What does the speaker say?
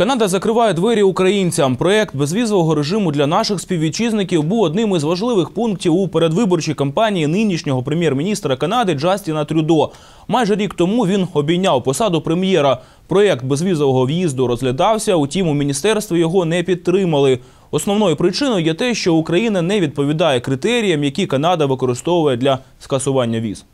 Канада закриває двері українцям. Проект безвізового режиму для наших співвітчизників був одним із важливих пунктів у передвиборчій кампанії нинішнього прем'єр-міністра Канади Джастіна Трюдо. Майже рік тому він обійняв посаду прем'єра. Проєкт безвізового в'їзду розглядався, утім у міністерстві його не підтримали. Основною причиною є те, що Україна не відповідає критеріям, які Канада використовує для скасування віз.